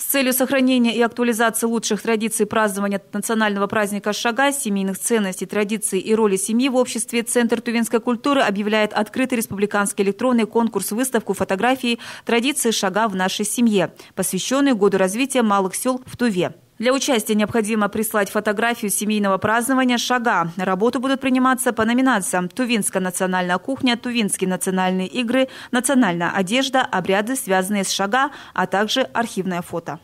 С целью сохранения и актуализации лучших традиций празднования национального праздника Шага, семейных ценностей, традиций и роли семьи в обществе Центр тувинской культуры объявляет открытый республиканский электронный конкурс-выставку фотографий «Традиции Шага в нашей семье», посвященный году развития малых сел в Туве. Для участия необходимо прислать фотографию семейного празднования «Шага». Работу будут приниматься по номинациям «Тувинская национальная кухня», «Тувинские национальные игры», «Национальная одежда», «Обряды, связанные с «Шага», а также архивное фото.